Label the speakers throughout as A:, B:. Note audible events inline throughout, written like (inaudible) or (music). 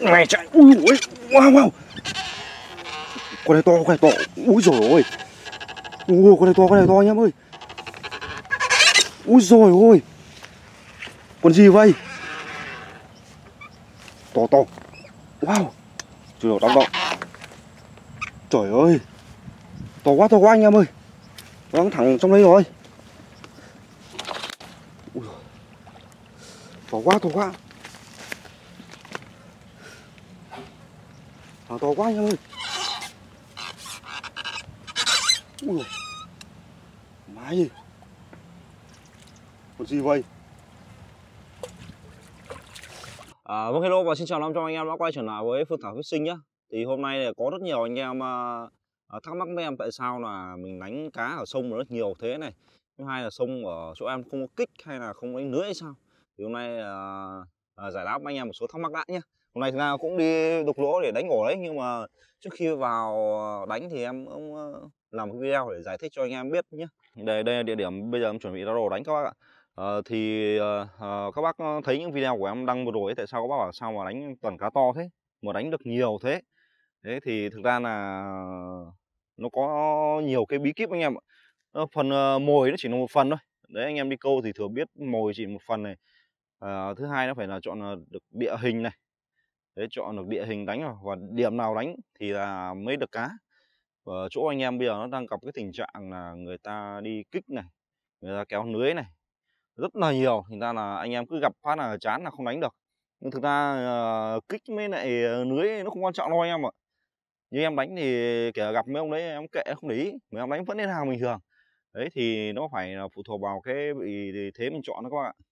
A: mày chạy ui ui wow wow con này to con này to ui rồi ôi ui con này to con này to nhá em ơi ui rồi ôi con gì vậy to to wow trời ơi đóng trời ơi to quá to quá anh em ơi nó thẳng trong đây rồi ui to quá to quá nào to quá anh em ơi Ui dồi. Má gì Con gì vậy à, Vâng hello và xin chào năm cho anh em đã quay trở lại với Phương Thảo sinh nhé Thì hôm nay có rất nhiều anh em uh, thắc mắc với em tại sao là mình đánh cá ở sông rất nhiều thế này Thứ hai là sông ở chỗ em không có kích hay là không đánh lưới hay sao Thì hôm nay uh, uh, giải đáp anh em một số thắc mắc đã nhé hôm nay thực ra cũng đi đục lỗ để đánh ổ đấy nhưng mà trước khi vào đánh thì em cũng ờ, làm một video để giải thích cho anh em biết nhé đây đây là địa điểm bây giờ em chuẩn bị ra đồ đánh các bác ạ à, thì à, các bác thấy những video của em đăng vừa rồi ấy, tại sao các bác bảo sao mà đánh toàn cá to thế mà đánh được nhiều thế thế thì thực ra là nó có nhiều cái bí kíp anh em ạ phần mồi nó chỉ là một phần thôi đấy anh em đi câu thì thừa biết mồi chỉ một phần này à, thứ hai nó phải là chọn được địa hình này Thế chọn được địa hình đánh và điểm nào đánh thì là mới được cá. Và chỗ anh em bây giờ nó đang gặp cái tình trạng là người ta đi kích này, người ta kéo lưới này rất là nhiều, thành ra là anh em cứ gặp phát là chán là không đánh được. Nhưng thực ra uh, kích mới lại ờ, lưới nó không quan trọng đâu anh em ạ. Như em đánh thì kể gặp mấy ông đấy em kệ không để ý, mấy ông đánh vẫn lên hàng bình thường. Đấy thì nó phải phụ thuộc vào cái bị thế mình chọn đó các bạn ạ.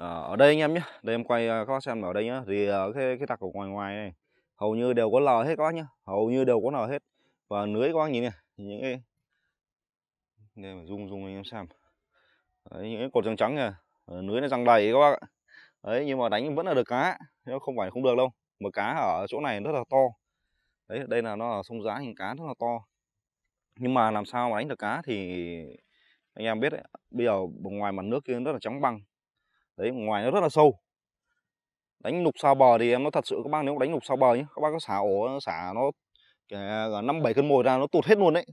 A: Ờ, ở đây anh em nhé đây em quay ờ, các bác xem ở đây nhé thì ờ, cái cái tạc của ngoài ngoài này hầu như đều có lờ hết các bác nhá, hầu như đều có lờ hết và lưới các bác nhìn này những cái đây mà rung rung anh em xem đấy, những cái cột trắng trắng kìa lưới nó răng đầy các bác đấy nhưng mà đánh vẫn là được cá nó không phải không được đâu mà cá ở chỗ này rất là to đấy đây là nó ở sông giá hình cá rất là to nhưng mà làm sao mà đánh được cá thì anh em biết đấy bây giờ ngoài mặt nước kia rất là trắng băng đấy ngoài nó rất là sâu đánh nục sao bờ thì em nó thật sự các bác nếu đánh nục sao bờ nhé các bác có xả ổ xả nó năm bảy cân mồi ra nó tụt hết luôn đấy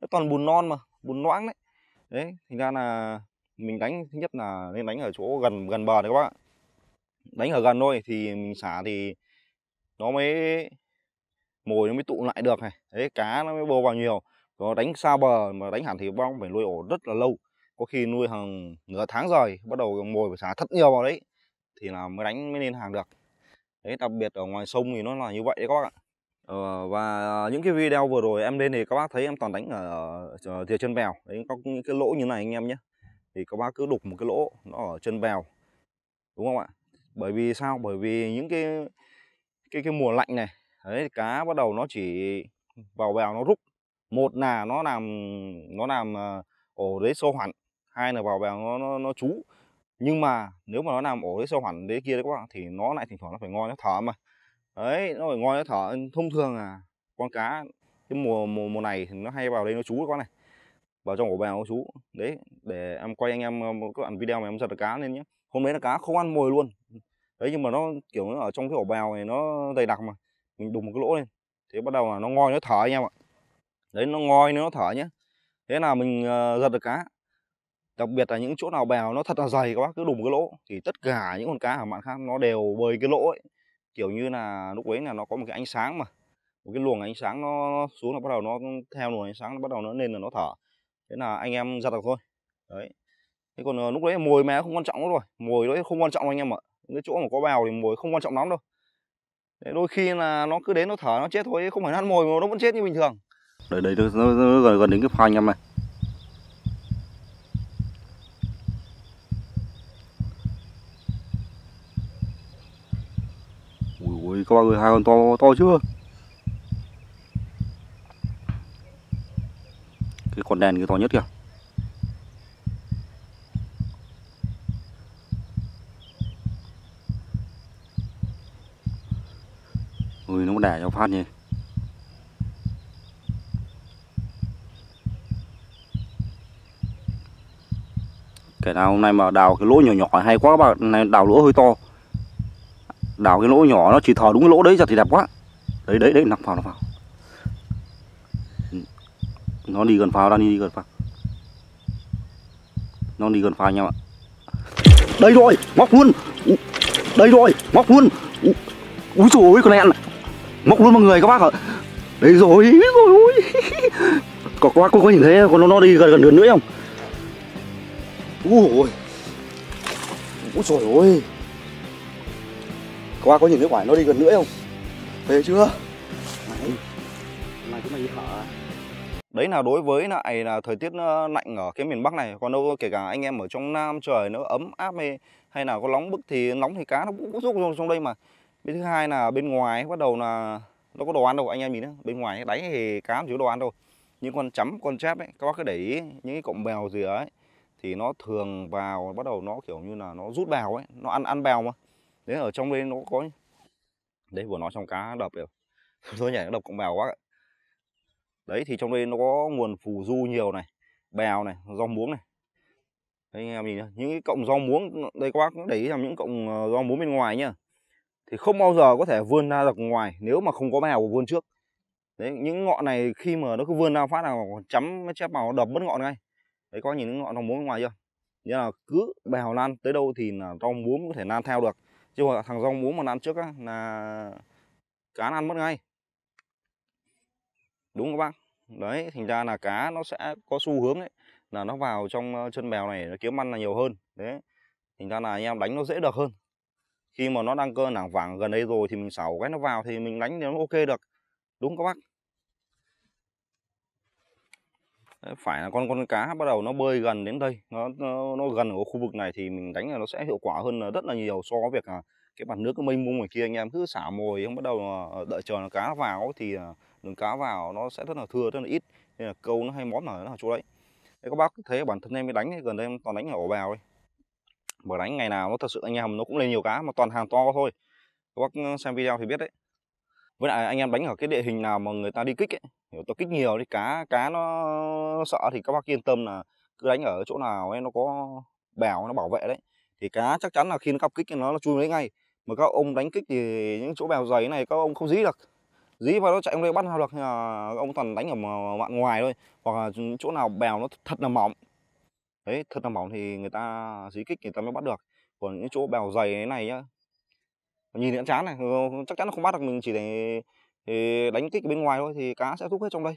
A: nó toàn bùn non mà bùn loãng đấy đấy thành ra là mình đánh thứ nhất là nên đánh ở chỗ gần gần bờ đấy các bạn đánh ở gần thôi thì mình xả thì nó mới mồi nó mới tụ lại được này đấy cá nó mới bô vào nhiều còn đánh xa bờ mà đánh hẳn thì bác phải nuôi ổ rất là lâu có khi nuôi hàng nửa tháng rồi bắt đầu mồi phải xả thất nhiều vào đấy thì là mới đánh mới lên hàng được đấy đặc biệt ở ngoài sông thì nó là như vậy đấy các bác ạ ờ, và những cái video vừa rồi em lên thì các bác thấy em toàn đánh ở, ở thìa chân bèo đấy có những cái lỗ như này anh em nhé thì các bác cứ đục một cái lỗ nó ở chân bèo đúng không ạ bởi vì sao bởi vì những cái cái cái mùa lạnh này đấy cá bắt đầu nó chỉ vào bèo nó rút một là nó làm nó làm ờ, ổ đấy sâu hẳn hai là vào bèo nó nó, nó trú nhưng mà nếu mà nó nằm ổ đấy sâu hoàn đấy kia đấy các bạn thì nó lại thỉnh thoảng nó phải ngoi nó thở mà đấy nó phải ngoi nó thở thông thường à con cá cái mùa mùa mùa này thì nó hay vào đây nó trú con này vào trong ổ bèo nó trú đấy để em quay anh em các bạn video mà em giật được cá lên nhé hôm đấy là cá không ăn mồi luôn đấy nhưng mà nó kiểu nó ở trong cái ổ bèo này nó dày đặc mà mình đục một cái lỗ lên thế bắt đầu là nó ngoi nó thở anh em ạ đấy nó ngoi nó thở nhé thế là mình uh, giật được cá đặc biệt là những chỗ nào bèo nó thật là dày các bác cứ đùng cái lỗ thì tất cả những con cá ở mạn khác nó đều bơi cái lỗ ấy kiểu như là lúc ấy là nó có một cái ánh sáng mà một cái luồng ánh sáng nó xuống là bắt đầu nó theo luồng ánh sáng nó bắt đầu nó lên là nó thở thế là anh em giặt được thôi đấy thế còn ờ, lúc đấy mồi mé không quan trọng nữa rồi mồi đấy không quan trọng anh em ạ cái chỗ mà có bèo thì mồi không quan trọng lắm đâu đấy, đôi khi là nó cứ đến nó thở nó chết thôi không phải ăn mồi mà nó vẫn chết như bình thường đấy đấy nó, nó, nó gần, gần đến cái pha anh em này các bạn ơi hai con to to chưa cái con đèn cái to nhất kìa ui ừ, nó đẻ cho phát nhỉ kẻ nào hôm nay mà đào cái lỗ nhỏ nhỏ hay quá các bạn này đào lỗ hơi to đào cái lỗ nhỏ nó chỉ thò đúng cái lỗ đấy ra thì đẹp quá đấy đấy đấy nọc vào nó vào nó đi gần phao đang đi gần phao nó đi gần phao anh em ạ đây rồi móc luôn đây rồi móc luôn úi dồi ôi con hẹn móc luôn mọi người các bác ạ đây rồi rồi dồi ôi có có có nhìn thấy con nó, nó đi gần gần nữa không ui ôi úi dồi ôi qua có nhìn nước ngoài nó đi gần nữa không về chưa này, này chúng mày đi hở đấy là đối với lại là thời tiết ờ, lạnh ở cái miền bắc này còn đâu kể cả anh em ở trong nam trời nó ấm áp hay hay là có nóng bức thì nóng thì cá nó cũng rút trong đây mà bên thứ hai là bên ngoài bắt đầu là nó có đồ ăn đâu anh em nhìn nữa bên ngoài đáy thì cá chỉ có đồ ăn thôi những con chấm con chép ấy các bác cứ để ý những cái cọng bèo gì ấy thì nó thường vào bắt đầu nó kiểu như là nó rút bèo ấy nó ăn ăn bèo mà đấy ở trong đây nó có đấy vừa nói trong cá đập rồi tôi nhảy nó đập cũng bèo quá đấy thì trong đây nó có nguồn phù du nhiều này bèo này rau muống này đấy, anh em nhìn nhá. những cái cọng rau muống đây các bác cũng để ý rằng những cộng ờ, rau muống bên ngoài nhá thì không bao giờ có thể vươn ra được ngoài nếu mà không có bèo của vươn trước đấy những ngọn này khi mà nó cứ vươn ra phát nào chấm chép màu đập mất ngọn ngay đấy có nhìn những ngọn rau muống bên ngoài chưa nghĩa là cứ bèo lan tới đâu thì là rau muống có thể lan theo được chứ mà thằng rong muống mà ăn trước á, là cá ăn mất ngay đúng không các bác đấy thành ra là cá nó sẽ có xu hướng đấy là nó vào trong chân bèo này nó kiếm ăn là nhiều hơn đấy thành ra là anh em đánh nó dễ được hơn khi mà nó đang cơ nảng vàng gần đây rồi thì mình xảo cái nó vào thì mình đánh thì nó ok được đúng không các bác Ờ, phải là con con cá bắt đầu nó bơi gần đến đây nó nó, nó gần ở khu vực này thì mình đánh là nó sẽ hiệu quả hơn rất là nhiều so với việc là cái bản nước mênh mông ngoài kia anh em cứ xả mồi không bắt đầu ờ, đợi chờ là cá vào thì ờ, đường cá vào nó sẽ rất là thưa rất là ít nên là câu nó hay món ở chỗ đấy đấy các bác thấy bản thân em mới đánh gần đây em toàn đánh ở ổ bèo ấy mở đánh ngày nào nó thật sự anh em nó cũng lên nhiều cá mà toàn hàng to thôi các bác xem video thì biết đấy với lại anh em đánh ở cái địa hình nào mà người ta đi kích ấy hiểu tôi kích nhiều thì cá cá nó, sợ thì các bác yên tâm là cứ đánh ở chỗ nào ấy nó có bèo nó bảo vệ đấy thì cá chắc chắn là khi nó cặp kích nó nó chui lấy ngay mà các ông đánh kích thì những chỗ bèo dày này các ông không dí được dí vào nó chạy ông đây bắt sao được là ông toàn đánh ở mạn ngoài thôi hoặc là chỗ nào bèo nó thật là mỏng đấy thật là mỏng thì người ta dí kích người ta mới bắt được còn những chỗ bèo dày thế này nhá nhìn thì chán này ừ, chắc chắn nó không bắt được mình chỉ để đánh kích bên ngoài thôi thì cá sẽ rút hết trong đây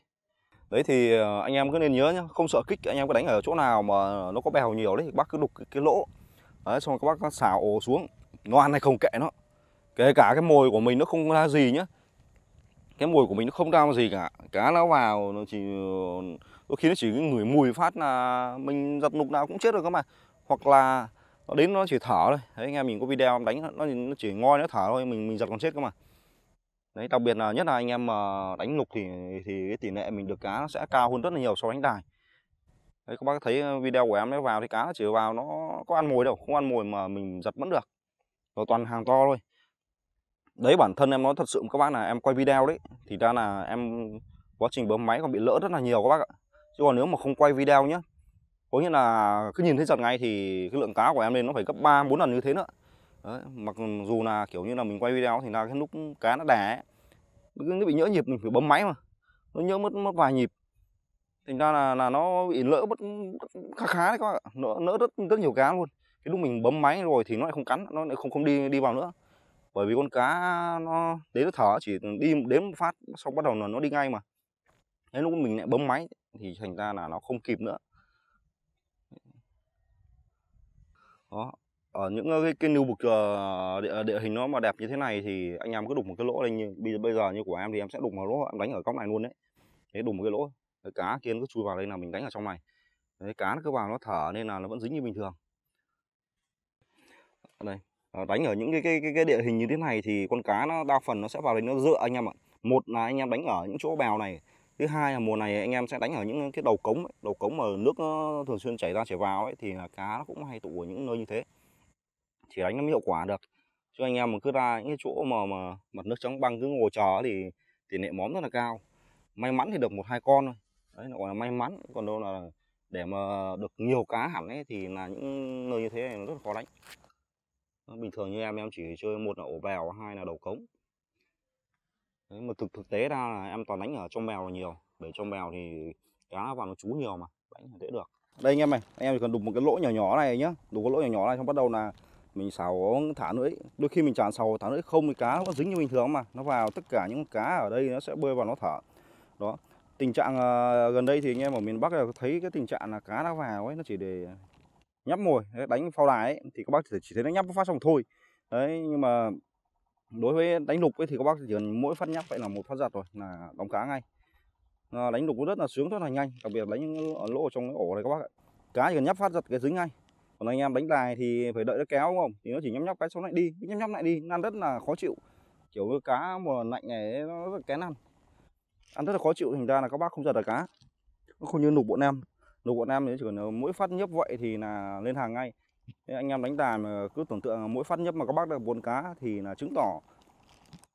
A: đấy thì ờ, anh em cứ nên nhớ nhá không sợ kích anh em cứ đánh ở chỗ nào mà nó có bèo nhiều đấy thì bác cứ đục cái, cái lỗ đấy xong rồi các bác xào ồ xuống nó ăn hay không kệ nó kể cả cái mồi của mình nó không ra gì nhá cái mùi của mình nó không ra gì cả cá nó vào nó chỉ đôi khi nó chỉ người mùi phát là mình giật nục nào cũng chết rồi các bạn hoặc là nó đến nó chỉ thở thôi đấy anh em mình có video đánh nó nó chỉ ngoi nó thở thôi mình mình giật còn chết cơ mà đấy đặc biệt là nhất là anh em mà ờ, đánh lục thì thì cái tỷ lệ mình được cá nó sẽ cao hơn rất là nhiều so với đánh đài đấy các bác thấy ờ, video của em nó vào thì cá nó chỉ vào nó có ăn mồi đâu không ăn mồi mà mình giật vẫn được rồi toàn hàng to thôi đấy bản thân em nói thật sự các bác là em quay video đấy thì ra là em quá trình bấm máy còn bị lỡ rất là nhiều các bác ạ chứ còn nếu mà không quay video nhé có nghĩa là cứ nhìn thấy giật ngay thì cái lượng cá của em lên nó phải gấp 3 bốn lần như thế nữa Đấy, mặc dù là kiểu như là mình quay video thì là cái lúc cá nó đẻ nó bị nhỡ nhịp mình phải bấm máy mà nó nhỡ mất mất vài nhịp thành ra là là nó bị lỡ mất khá khá đấy các bạn ạ nó lỡ rất rất nhiều cá luôn cái lúc mình bấm máy rồi thì nó lại không cắn nó lại không không đi đi vào nữa bởi vì con cá nó đến nó thở chỉ đi đến một phát xong bắt đầu là nó đi ngay mà thế lúc mình lại bấm máy thì thành ra là nó không kịp nữa đó ở những ờ, cái, cái new bục ờ, địa, ờ, địa hình nó mà đẹp như thế này thì anh em cứ đục một cái lỗ lên như bây giờ, bây giờ như của em thì em sẽ đục một lỗ em đánh ở góc này luôn đấy thế đục một cái lỗ cái cá kia nó cứ chui vào đây là mình đánh ở trong này đấy, cá nó cứ vào nó thở nên là nó vẫn dính như bình thường đây đánh ở những cái, cái cái cái địa hình như thế này thì con cá nó đa phần nó sẽ vào đây nó dựa anh em ạ một là anh em đánh ở những chỗ bèo này thứ hai là mùa này anh em sẽ đánh ở những cái đầu cống ấy. đầu cống mà nước nó thường xuyên chảy ra chảy vào ấy thì là cá nó cũng hay tụ ở những nơi như thế chỉ đánh nó mới hiệu quả được chứ anh em mà cứ ra những cái chỗ mà mà mặt nước trắng băng cứ ngồi chờ thì tỷ lệ móm rất là cao may mắn thì được một hai con thôi đấy là gọi là may mắn còn đâu là để mà được nhiều cá hẳn ấy thì là những nơi như thế này nó rất là khó đánh bình thường như em em chỉ chơi một là ổ bèo hai là đầu cống Đấy, mà thực thực tế ra là em toàn đánh ở trong bèo là nhiều để trong bèo thì cá vào nó chú nhiều mà đánh là dễ được đây anh em này anh em chỉ cần đục một cái lỗ nhỏ nhỏ này nhá đục cái lỗ nhỏ nhỏ này xong bắt đầu là mình xào thả lưỡi đôi khi mình chán xào thả lưỡi không thì cá nó vẫn dính như bình thường mà nó vào tất cả những cá ở đây nó sẽ bơi vào nó thở đó tình trạng uh, gần đây thì anh em ở miền Bắc thấy cái tình trạng là cá nó vào ấy nó chỉ để nhấp mồi đánh phao đài ấy, thì các bác chỉ thấy nó nhấp phát xong thôi đấy nhưng mà đối với đánh lục ấy thì các bác chỉ cần mỗi phát nhắc vậy là một phát giật rồi là đóng cá ngay à, đánh lục cũng rất là sướng rất là nhanh đặc biệt đánh ở lỗ trong cái ổ này các bác ạ cá chỉ cần nhấp phát giật cái dính ngay còn anh em đánh dài thì phải đợi nó kéo đúng không thì nó chỉ nhấp nhấp cái xong lại đi nhấp nhấp lại đi ăn rất là khó chịu kiểu cái cá mà lạnh này nó rất kén ăn ăn rất là khó chịu thành ra là các bác không giật được cá nó không như lục bọn em lục bọn em thì chỉ cần mỗi phát nhấp vậy thì là lên hàng ngay anh em đánh tài mà cứ tưởng tượng mỗi phát nhấp mà các bác được bốn cá thì là chứng tỏ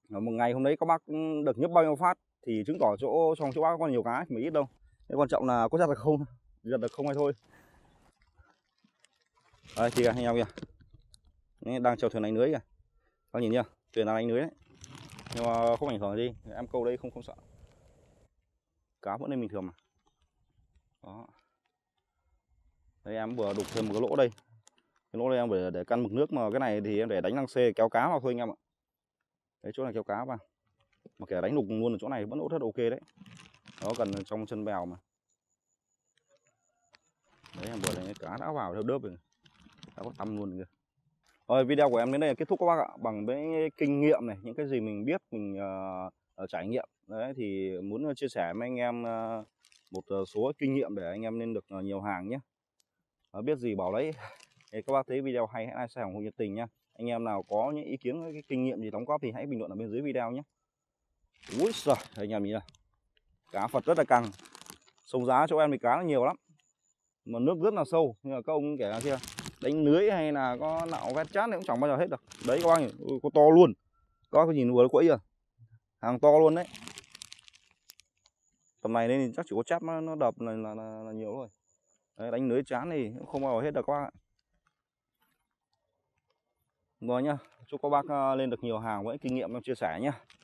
A: một ngày hôm đấy các bác được nhấp bao nhiêu phát thì chứng tỏ chỗ trong chỗ bác còn nhiều cá thì mới ít đâu thế quan trọng là có giật được không giật được không hay thôi đây thì anh em kìa đang chèo thuyền đánh lưới kìa các nhìn nhá thuyền là đánh lưới đấy nhưng mà không ảnh hưởng gì em câu đây không không sợ cá vẫn lên bình thường mà đó đây em vừa đục thêm một cái lỗ đây cái lỗ này em phải để căn mực nước mà cái này thì em để đánh năng c kéo cá vào thôi anh em ạ đấy chỗ này kéo cá vào mà kẻ đánh lục luôn ở chỗ này vẫn ốt rất ok đấy nó cần trong chân bèo mà đấy em vừa đánh cá đã vào theo đớp rồi đã có tăm luôn kìa rồi video của em đến đây là kết thúc các bác ạ bằng cái kinh nghiệm này những cái gì mình biết mình uh, trải nghiệm đấy thì muốn ờ, chia sẻ với anh em uh, một số kinh nghiệm để anh em nên được nhiều hàng nhé biết gì bảo lấy (laughs) thì các bác thấy video hay hãy like share ủng hộ nhiệt tình nhá anh em nào có những ý kiến cái kinh nghiệm gì đóng góp thì hãy bình luận ở bên dưới video nhé ui giời anh em nhìn này cá phật rất là căng sông giá chỗ em thì cá nó nhiều lắm mà nước rất là sâu nhưng mà các ông kể là kia đánh lưới hay là có nạo vét chát thì cũng chẳng bao giờ hết được đấy các bác nhìn ui, có to luôn các bác có nhìn vừa nó quẫy rồi hàng to luôn đấy tầm này nên chắc chỉ có chát nó đập là, là, là, là nhiều rồi đấy, đánh lưới chán thì cũng không bao giờ hết được các bác ạ rồi vâng nhá chúc các bác ờ, lên được nhiều hàng với kinh nghiệm em chia sẻ nhé